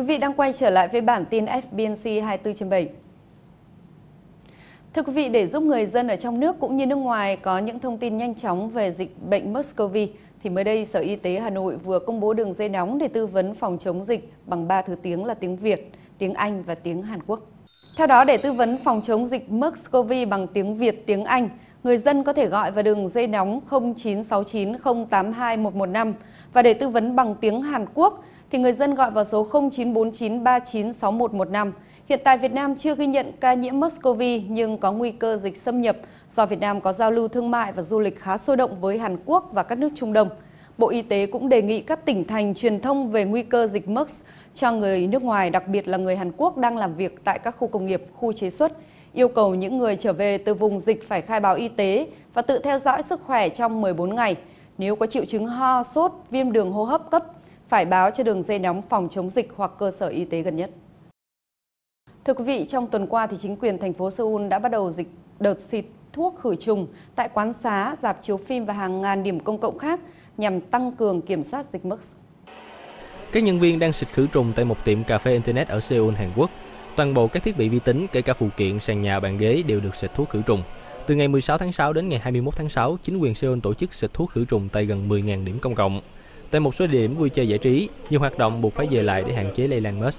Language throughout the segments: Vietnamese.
Quý vị đang quay trở lại với bản tin FBNC 24 trên 7. Thưa quý vị, để giúp người dân ở trong nước cũng như nước ngoài có những thông tin nhanh chóng về dịch bệnh Muscovy, thì mới đây Sở Y tế Hà Nội vừa công bố đường dây nóng để tư vấn phòng chống dịch bằng 3 thứ tiếng là tiếng Việt, tiếng Anh và tiếng Hàn Quốc. Theo đó, để tư vấn phòng chống dịch Muscovy bằng tiếng Việt, tiếng Anh, người dân có thể gọi vào đường dây nóng 0969 082 115 và để tư vấn bằng tiếng Hàn Quốc thì người dân gọi vào số 0949396115. Hiện tại Việt Nam chưa ghi nhận ca nhiễm Mexcov nhưng có nguy cơ dịch xâm nhập do Việt Nam có giao lưu thương mại và du lịch khá sôi động với Hàn Quốc và các nước Trung Đông. Bộ Y tế cũng đề nghị các tỉnh thành truyền thông về nguy cơ dịch MERS cho người nước ngoài, đặc biệt là người Hàn Quốc đang làm việc tại các khu công nghiệp, khu chế xuất, yêu cầu những người trở về từ vùng dịch phải khai báo y tế và tự theo dõi sức khỏe trong 14 ngày. Nếu có triệu chứng ho, sốt, viêm đường hô hấp cấp phải báo cho đường dây nóng phòng chống dịch hoặc cơ sở y tế gần nhất. Thưa quý vị, trong tuần qua thì chính quyền thành phố Seoul đã bắt đầu dịch đợt xịt thuốc khử trùng tại quán xá, dạp chiếu phim và hàng ngàn điểm công cộng khác nhằm tăng cường kiểm soát dịch mức. Các nhân viên đang xịt khử trùng tại một tiệm cà phê Internet ở Seoul, Hàn Quốc. Toàn bộ các thiết bị vi tính, kể cả phụ kiện, sàn nhà, bàn ghế đều được xịt thuốc khử trùng. Từ ngày 16 tháng 6 đến ngày 21 tháng 6, chính quyền Seoul tổ chức xịt thuốc khử trùng tại gần 10.000 điểm công cộng. Tại một số địa điểm vui chơi giải trí, nhiều hoạt động buộc phải dời lại để hạn chế lây lan MERS.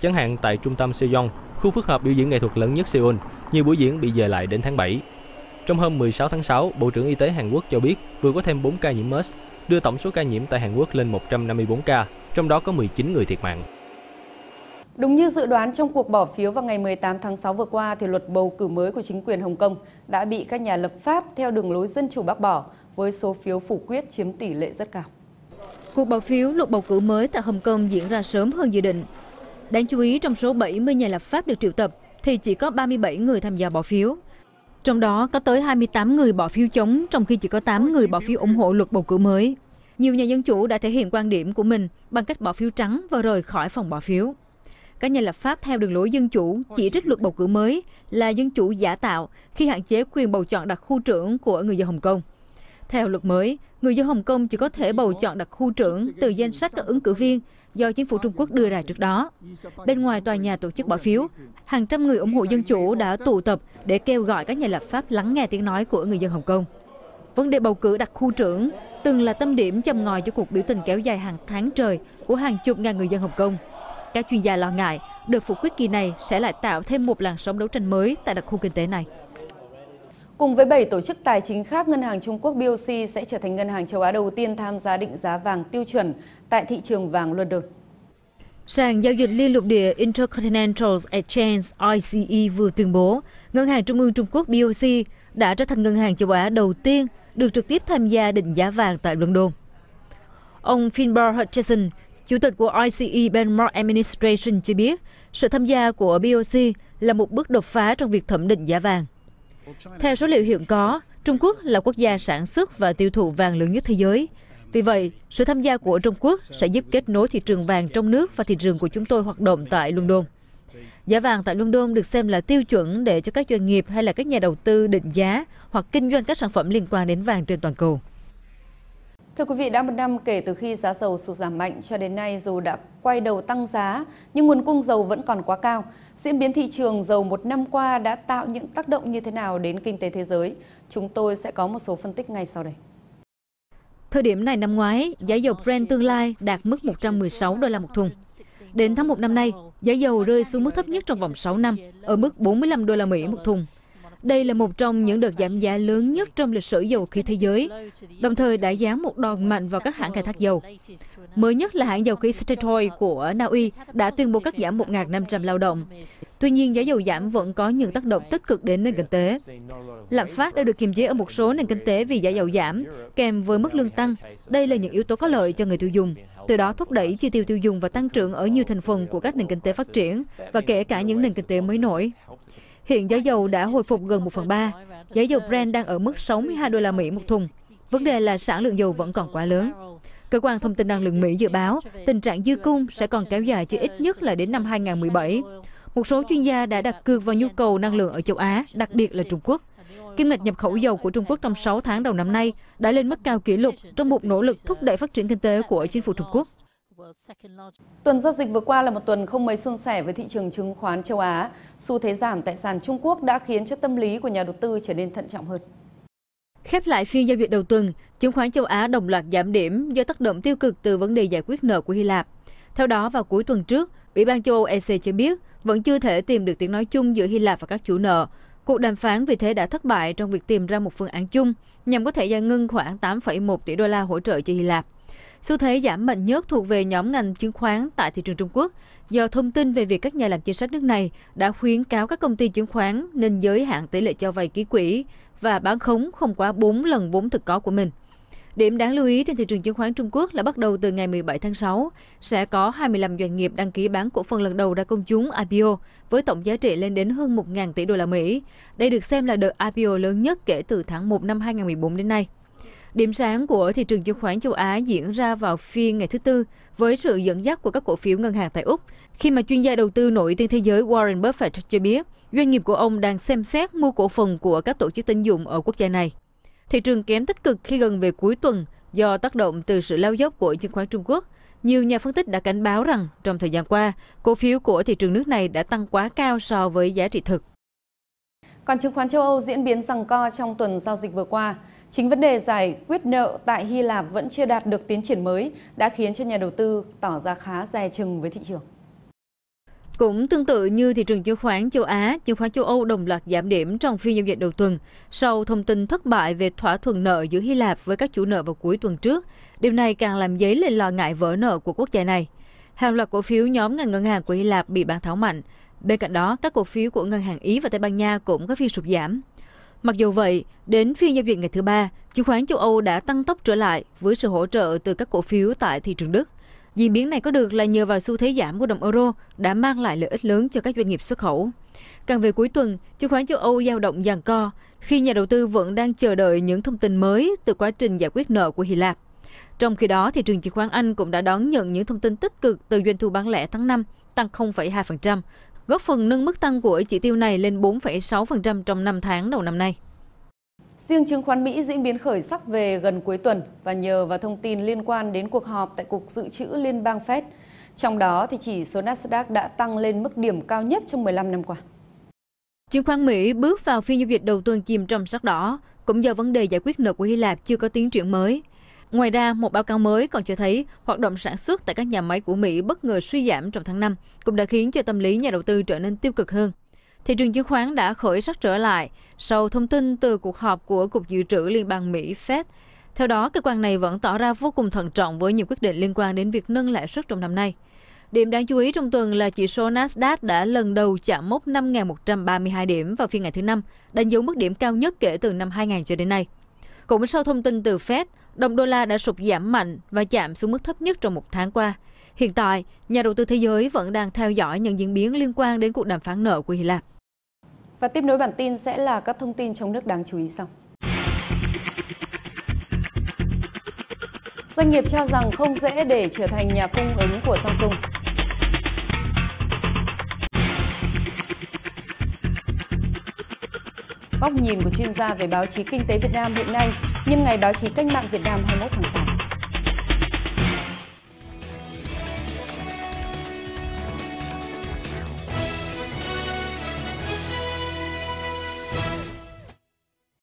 Chẳng hạn tại trung tâm Sejong, khu phức hợp biểu diễn nghệ thuật lớn nhất Seoul, nhiều buổi diễn bị dời lại đến tháng 7. Trong hôm 16 tháng 6, Bộ trưởng Y tế Hàn Quốc cho biết vừa có thêm 4 ca nhiễm MERS, đưa tổng số ca nhiễm tại Hàn Quốc lên 154 ca, trong đó có 19 người thiệt mạng. Đúng như dự đoán trong cuộc bỏ phiếu vào ngày 18 tháng 6 vừa qua thì luật bầu cử mới của chính quyền Hồng Kông đã bị các nhà lập pháp theo đường lối dân chủ bác bỏ với số phiếu phủ quyết chiếm tỷ lệ rất cao. Cuộc bỏ phiếu luật bầu cử mới tại Hồng Kông diễn ra sớm hơn dự định. Đáng chú ý, trong số 70 nhà lập pháp được triệu tập, thì chỉ có 37 người tham gia bỏ phiếu. Trong đó có tới 28 người bỏ phiếu chống, trong khi chỉ có 8 người bỏ phiếu ủng hộ luật bầu cử mới. Nhiều nhà Dân Chủ đã thể hiện quan điểm của mình bằng cách bỏ phiếu trắng và rời khỏi phòng bỏ phiếu. Các nhà lập pháp theo đường lối Dân Chủ chỉ trích luật bầu cử mới là Dân Chủ giả tạo khi hạn chế quyền bầu chọn đặc khu trưởng của người dân Hồng Kông. Theo luật mới, người dân Hồng Kông chỉ có thể bầu chọn đặc khu trưởng từ danh sách các ứng cử viên do chính phủ Trung Quốc đưa ra trước đó. Bên ngoài tòa nhà tổ chức bỏ phiếu, hàng trăm người ủng hộ Dân Chủ đã tụ tập để kêu gọi các nhà lập pháp lắng nghe tiếng nói của người dân Hồng Kông. Vấn đề bầu cử đặc khu trưởng từng là tâm điểm châm ngòi cho cuộc biểu tình kéo dài hàng tháng trời của hàng chục ngàn người dân Hồng Kông. Các chuyên gia lo ngại, đợt phục quyết kỳ này sẽ lại tạo thêm một làn sóng đấu tranh mới tại đặc khu kinh tế này. Cùng với 7 tổ chức tài chính khác, Ngân hàng Trung Quốc BOC sẽ trở thành ngân hàng châu Á đầu tiên tham gia định giá vàng tiêu chuẩn tại thị trường vàng London. Sàn giao dịch liên lục địa Intercontinental Exchange ICE vừa tuyên bố, Ngân hàng Trung ương Trung Quốc BOC đã trở thành ngân hàng châu Á đầu tiên được trực tiếp tham gia định giá vàng tại London. Ông Finbar Hutchison, chủ tịch của ICE Benchmark Administration cho biết, sự tham gia của BOC là một bước đột phá trong việc thẩm định giá vàng. Theo số liệu hiện có, Trung Quốc là quốc gia sản xuất và tiêu thụ vàng lớn nhất thế giới. Vì vậy, sự tham gia của Trung Quốc sẽ giúp kết nối thị trường vàng trong nước và thị trường của chúng tôi hoạt động tại London. Giá vàng tại London được xem là tiêu chuẩn để cho các doanh nghiệp hay là các nhà đầu tư định giá hoặc kinh doanh các sản phẩm liên quan đến vàng trên toàn cầu. Thưa quý vị, đã một năm kể từ khi giá dầu sụt giảm mạnh cho đến nay dù đã quay đầu tăng giá, nhưng nguồn cung dầu vẫn còn quá cao. Diễn biến thị trường dầu một năm qua đã tạo những tác động như thế nào đến kinh tế thế giới? Chúng tôi sẽ có một số phân tích ngay sau đây. Thời điểm này năm ngoái, giá dầu Brent tương lai đạt mức 116 đô la một thùng. Đến tháng 1 năm nay, giá dầu rơi xuống mức thấp nhất trong vòng 6 năm, ở mức 45 đô la Mỹ một thùng đây là một trong những đợt giảm giá lớn nhất trong lịch sử dầu khí thế giới, đồng thời đã giáng một đòn mạnh vào các hãng khai thác dầu. Mới nhất là hãng dầu khí Statoil của Na Uy đã tuyên bố cắt giảm 1.500 lao động. Tuy nhiên, giá dầu giảm vẫn có những tác động tích cực đến nền kinh tế. Lạm phát đã được kiềm chế ở một số nền kinh tế vì giá dầu giảm, kèm với mức lương tăng. Đây là những yếu tố có lợi cho người tiêu dùng, từ đó thúc đẩy chi tiêu tiêu dùng và tăng trưởng ở nhiều thành phần của các nền kinh tế phát triển và kể cả những nền kinh tế mới nổi. Hiện giá dầu đã hồi phục gần 1 phần 3. Giá dầu Brent đang ở mức 62 đô la Mỹ một thùng. Vấn đề là sản lượng dầu vẫn còn quá lớn. Cơ quan Thông tin Năng lượng Mỹ dự báo tình trạng dư cung sẽ còn kéo dài chỉ ít nhất là đến năm 2017. Một số chuyên gia đã đặt cược vào nhu cầu năng lượng ở châu Á, đặc biệt là Trung Quốc. Kim ngạch nhập khẩu dầu của Trung Quốc trong 6 tháng đầu năm nay đã lên mức cao kỷ lục trong một nỗ lực thúc đẩy phát triển kinh tế của chính phủ Trung Quốc. Tuần giao dịch vừa qua là một tuần không mấy suôn sẻ với thị trường chứng khoán châu Á. Xu thế giảm tại sàn Trung Quốc đã khiến cho tâm lý của nhà đầu tư trở nên thận trọng hơn. Khép lại phiên giao dịch đầu tuần, chứng khoán châu Á đồng loạt giảm điểm do tác động tiêu cực từ vấn đề giải quyết nợ của Hy Lạp. Theo đó, vào cuối tuần trước, Ủy ban châu Âu EC cho biết vẫn chưa thể tìm được tiếng nói chung giữa Hy Lạp và các chủ nợ. Cuộc đàm phán vì thế đã thất bại trong việc tìm ra một phương án chung nhằm có thể giải ngân khoảng 8,1 tỷ đô la hỗ trợ cho Hy Lạp. Xu thế giảm mạnh nhất thuộc về nhóm ngành chứng khoán tại thị trường Trung Quốc. Do thông tin về việc các nhà làm chính sách nước này đã khuyến cáo các công ty chứng khoán nên giới hạn tỷ lệ cho vay ký quỹ và bán khống không quá 4 lần vốn thực có của mình. Điểm đáng lưu ý trên thị trường chứng khoán Trung Quốc là bắt đầu từ ngày 17 tháng 6, sẽ có 25 doanh nghiệp đăng ký bán cổ phần lần đầu ra công chúng IPO với tổng giá trị lên đến hơn 1.000 tỷ đô la Mỹ. Đây được xem là đợt IPO lớn nhất kể từ tháng 1 năm 2014 đến nay. Điểm sáng của thị trường chứng khoán châu Á diễn ra vào phiên ngày thứ Tư với sự dẫn dắt của các cổ phiếu ngân hàng tại Úc, khi mà chuyên gia đầu tư nổi tiếng thế giới Warren Buffett cho biết doanh nghiệp của ông đang xem xét mua cổ phần của các tổ chức tín dụng ở quốc gia này. Thị trường kém tích cực khi gần về cuối tuần do tác động từ sự lao dốc của chứng khoán Trung Quốc. Nhiều nhà phân tích đã cảnh báo rằng trong thời gian qua, cổ phiếu của thị trường nước này đã tăng quá cao so với giá trị thực. Còn chứng khoán châu Âu diễn biến rằng co trong tuần giao dịch vừa qua. Chính vấn đề giải quyết nợ tại Hy Lạp vẫn chưa đạt được tiến triển mới đã khiến cho nhà đầu tư tỏ ra khá dè chừng với thị trường. Cũng tương tự như thị trường chứng khoán châu Á, chứng khoán châu Âu đồng loạt giảm điểm trong phiên giao dịch đầu tuần sau thông tin thất bại về thỏa thuận nợ giữa Hy Lạp với các chủ nợ vào cuối tuần trước. Điều này càng làm dấy lên lo ngại vỡ nợ của quốc gia này. Hàng loạt cổ phiếu nhóm ngành ngân hàng của Hy Lạp bị bán tháo mạnh. Bên cạnh đó, các cổ phiếu của ngân hàng Ý và Tây Ban Nha cũng có phiên sụt giảm. Mặc dù vậy, đến phiên giao dịch ngày thứ ba, chứng khoán châu Âu đã tăng tốc trở lại với sự hỗ trợ từ các cổ phiếu tại thị trường Đức. Diễn biến này có được là nhờ vào xu thế giảm của đồng euro đã mang lại lợi ích lớn cho các doanh nghiệp xuất khẩu. Càng về cuối tuần, chứng khoán châu Âu dao động giằng co khi nhà đầu tư vẫn đang chờ đợi những thông tin mới từ quá trình giải quyết nợ của Hy Lạp. Trong khi đó, thị trường chứng khoán Anh cũng đã đón nhận những thông tin tích cực từ doanh thu bán lẻ tháng 5 tăng 0,2%, góp phần nâng mức tăng của chỉ tiêu này lên 4,6% trong 5 tháng đầu năm nay. Riêng chứng khoán Mỹ diễn biến khởi sắc về gần cuối tuần và nhờ vào thông tin liên quan đến cuộc họp tại Cục Dự trữ Liên bang Fed. Trong đó thì chỉ số Nasdaq đã tăng lên mức điểm cao nhất trong 15 năm qua. Chứng khoán Mỹ bước vào phiên giao dịch đầu tuần chìm trong sắc đỏ, cũng do vấn đề giải quyết nợ của Hy Lạp chưa có tiến triển mới. Ngoài ra, một báo cáo mới còn cho thấy hoạt động sản xuất tại các nhà máy của Mỹ bất ngờ suy giảm trong tháng 5, cũng đã khiến cho tâm lý nhà đầu tư trở nên tiêu cực hơn. Thị trường chứng khoán đã khởi sắc trở lại sau thông tin từ cuộc họp của Cục Dự trữ Liên bang Mỹ Fed. Theo đó, cơ quan này vẫn tỏ ra vô cùng thận trọng với những quyết định liên quan đến việc nâng lãi suất trong năm nay. Điểm đáng chú ý trong tuần là chỉ số Nasdaq đã lần đầu chạm mốc 5.132 điểm vào phiên ngày thứ Năm, đánh dấu mức điểm cao nhất kể từ năm 2000 cho đến nay. Cũng sau thông tin từ Fed, đồng đô la đã sụt giảm mạnh và chạm xuống mức thấp nhất trong một tháng qua. Hiện tại, nhà đầu tư thế giới vẫn đang theo dõi những diễn biến liên quan đến cuộc đàm phán nợ của Hy Lạp. Và tiếp nối bản tin sẽ là các thông tin trong nước đáng chú ý sau. Doanh nghiệp cho rằng không dễ để trở thành nhà cung ứng của Samsung. góc nhìn của chuyên gia về báo chí kinh tế Việt Nam hiện nay nhân ngày báo chí cách mạng Việt Nam 21 tháng 6.